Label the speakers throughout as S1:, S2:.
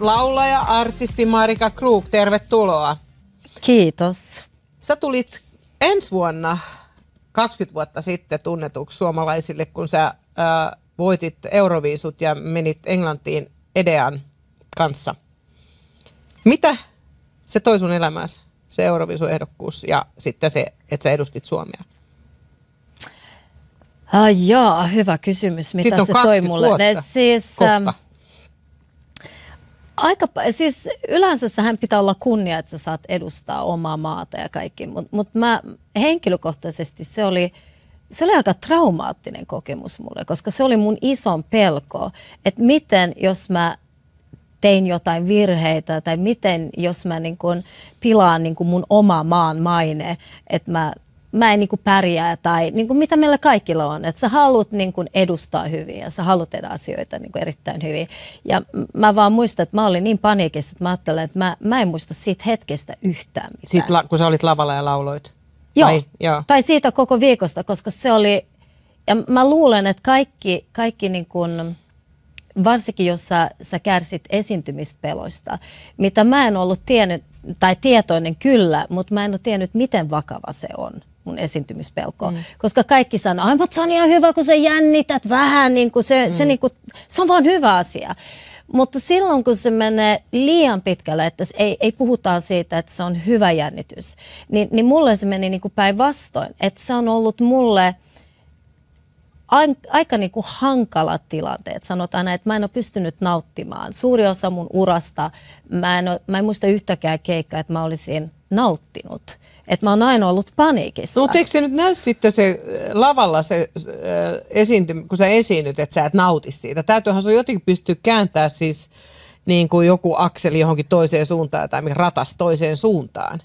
S1: Laulaja, artisti Marika Krug, tervetuloa. Kiitos. Sä tulit ensi vuonna 20 vuotta sitten tunnetuksi suomalaisille, kun sä ää, voitit Euroviisut ja menit Englantiin Edean kanssa. Mitä se toi sun elämässä, se Euroviisuehdokkuus ja sitten se, että sä edustit Suomea? Ah, jaa,
S2: hyvä kysymys. Mitä se toi mulle? Vuotta, ne,
S1: siis,
S2: ähm, kohta. Ähm, Aika, siis hän pitää olla kunnia, että sä saat edustaa omaa maata ja kaikki, mutta mut mä henkilökohtaisesti se oli, se oli aika traumaattinen kokemus mulle, koska se oli mun ison pelko, että miten jos mä tein jotain virheitä tai miten jos mä niin kun pilaan niin kun mun oma maan maine, että mä mä en niin kuin pärjää tai niin kuin mitä meillä kaikilla on. Että sä haluat niin kuin edustaa hyvin ja sä haluat tehdä asioita niin kuin erittäin hyvin. Ja mä vaan muistan, että mä olin niin paniikissa, että mä ajattelen, että mä, mä en muista siitä hetkestä yhtään mitään. Siitä,
S1: la- kun sä olit lavalla ja lauloit? Joo. Tai, joo.
S2: tai siitä koko viikosta, koska se oli... Ja mä luulen, että kaikki, kaikki niin kuin, varsinkin jos sä, sä kärsit esiintymispeloista, mitä mä en ollut tiennyt, tai tietoinen kyllä, mutta mä en ole tiennyt, miten vakava se on mun esiintymispelkoa. Mm. Koska kaikki sanoo, ai mutta se on ihan hyvä, kun sä jännität vähän, niin kuin se, mm. se, niin kuin, se on vaan hyvä asia. Mutta silloin, kun se menee liian pitkälle, että ei, ei puhuta siitä, että se on hyvä jännitys, niin, niin mulle se meni niin päinvastoin. Että se on ollut mulle aika niin hankala hankalat tilanteet. Sanotaan että mä en ole pystynyt nauttimaan. Suuri osa mun urasta, mä en, ole, mä en muista yhtäkään keikkaa, että mä olisin – nauttinut. Että mä oon aina ollut paniikissa. No, mutta eikö
S1: se nyt näy sitten se äh, lavalla se äh, esiinty, kun sä esiinnyt, että sä et nauti siitä? Täytyyhän sun jotenkin pystyä kääntää siis niin kuin joku akseli johonkin toiseen suuntaan tai ratas toiseen suuntaan.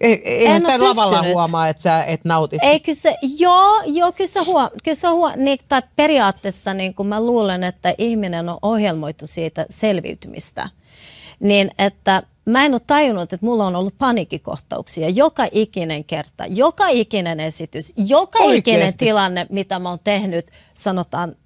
S1: E-, e- eihän en sitä lavalla pystynyt. huomaa, että sä et nauti. Ei,
S2: kyllä se, joo, joo, kyllä se huo, kyllä se huo, niin, tai periaatteessa niin kun mä luulen, että ihminen on ohjelmoitu siitä selviytymistä. Niin, että mä en ole tajunnut, että mulla on ollut paniikkikohtauksia joka ikinen kerta, joka ikinen esitys, joka Oikeasti. ikinen tilanne, mitä mä oon tehnyt, sanotaan,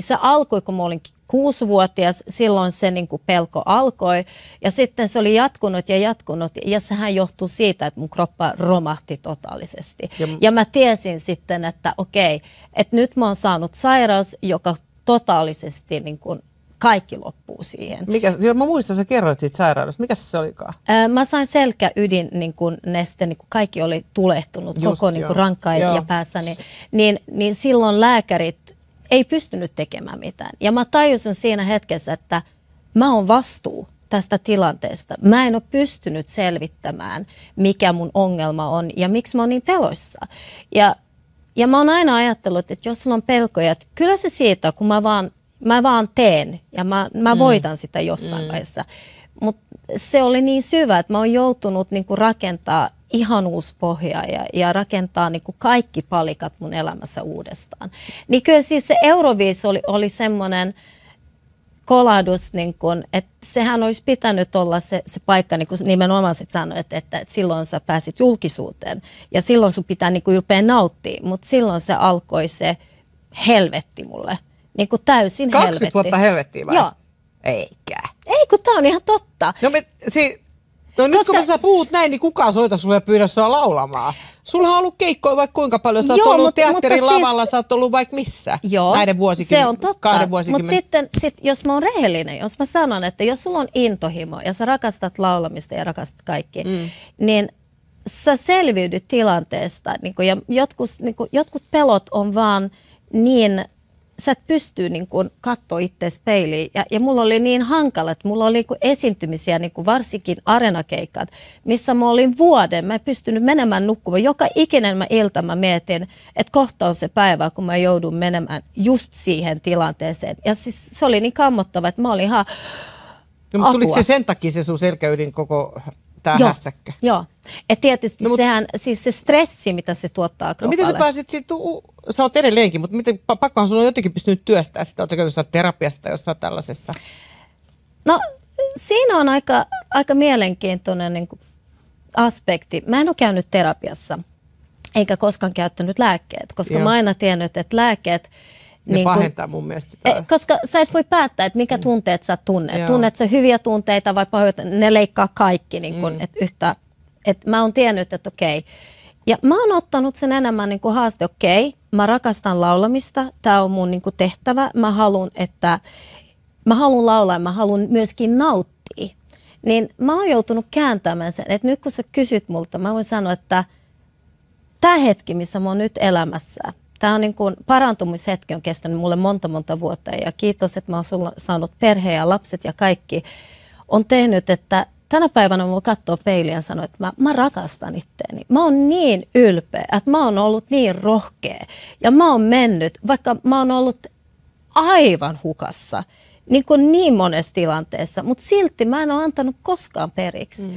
S2: se alkoi, kun mä olin kuusivuotias, silloin se niin kuin pelko alkoi ja sitten se oli jatkunut ja jatkunut ja sehän johtuu siitä, että mun kroppa romahti totaalisesti. Ja, ja mä tiesin sitten, että okei, että nyt mä oon saanut sairaus, joka totaalisesti niin kuin kaikki loppuu siihen. Mikä,
S1: mä muistan, sä kerroit siitä sairaudesta. Mikä se olikaan?
S2: Ää, mä sain ydin niin kun neste, niin kun kaikki oli tulehtunut, Just, koko niin rankka ja, ja päässä. Niin, niin, niin silloin lääkärit ei pystynyt tekemään mitään. Ja mä tajusin siinä hetkessä, että mä oon vastuu tästä tilanteesta. Mä en ole pystynyt selvittämään, mikä mun ongelma on ja miksi mä oon niin peloissa. Ja, ja mä oon aina ajatellut, että jos sulla on pelkoja, että kyllä se siitä, kun mä vaan Mä vaan teen ja mä, mä mm. voitan sitä jossain mm. vaiheessa. Mutta se oli niin syvä, että mä oon joutunut niinku rakentaa ihan uusi pohja ja, ja rakentaa niinku kaikki palikat mun elämässä uudestaan. Niin kyllä siis se Euroviis oli, oli semmoinen koladus, niinku, että sehän olisi pitänyt olla se, se paikka, niin kuin nimenomaan sit sanoit, että, että, että silloin sä pääsit julkisuuteen ja silloin sun pitää niinku ylpeä nauttia, mutta silloin se alkoi se helvetti
S1: mulle niin kuin täysin 20 helvetti. vuotta helvettiä vai? Joo. Eikä. Ei kun tää on ihan totta. No, me, si- no nyt Koska... kun sä puhut näin, niin kukaan soita sulle ja pyydä sua laulamaan. Sulla on ollut keikkoja vaikka kuinka paljon. Sä oot Joo, ollut teatterin mutta siis- lavalla, siis... sä oot ollut vaikka missä Joo, näiden vuosikymmenen. Se on totta, mutta sitten
S2: sit, jos mä oon rehellinen, jos mä sanon, että jos sulla on intohimo ja sä rakastat laulamista ja rakastat kaikki, mm. niin sä selviydyt tilanteesta. Niin kun, ja jotkut, niin kun, jotkut pelot on vaan niin sä et pysty niin kuin katsoa itseäsi peiliin. Ja, ja mulla oli niin hankala, että mulla oli niin kuin esiintymisiä, niin kuin varsinkin arenakeikat, missä mä olin vuoden. Mä en pystynyt menemään nukkumaan. Joka ikinen mä ilta mä mietin, että kohta on se päivä, kun mä joudun menemään just siihen tilanteeseen. Ja siis se oli niin kammottava, että mä olin ihan...
S1: No, mutta tuliko se sen takia se sun selkäydin koko tämä hässäkkä?
S2: Joo, et tietysti no, mut... sehän, siis se stressi, mitä se tuottaa kropalle. No miten sä pääsit
S1: siitä, sä oot edelleenkin, mutta miten, pakkohan sun on jotenkin pystynyt työstämään sitä, ootko sä terapiasta tai jossain tällaisessa?
S2: No siinä on aika, aika mielenkiintoinen niin kuin aspekti. Mä en ole käynyt terapiassa, eikä koskaan käyttänyt lääkkeet, koska Joo. mä aina tiennyt, että lääkkeet ne niin pahentaa
S1: kun, mun mielestä. Tämä. E,
S2: koska sä et voi päättää, että mikä mm. tunteet sä tunnet. Joo. Tunnet sä hyviä tunteita vai pahoja, ne leikkaa kaikki niin kun, mm. et yhtä et mä oon tiennyt, että okei. Ja mä oon ottanut sen enemmän niin kuin haaste, okei, mä rakastan laulamista, tämä on mun niin kuin tehtävä, mä haluan, että mä haluan laulaa ja mä haluan myöskin nauttia. Niin mä oon joutunut kääntämään sen, että nyt kun sä kysyt multa, mä voin sanoa, että tämä hetki, missä mä oon nyt elämässä, tämä on niin kuin, parantumishetki on kestänyt mulle monta monta vuotta ja kiitos, että mä oon sulla saanut perheen ja lapset ja kaikki, on tehnyt, että tänä päivänä mun katsoa peiliä ja sanoo, että mä, mä rakastan itteeni. Mä oon niin ylpeä, että mä oon ollut niin rohkea ja mä oon mennyt, vaikka mä oon ollut aivan hukassa, niin kuin niin monessa tilanteessa, mutta silti mä en ole antanut koskaan periksi. Mm.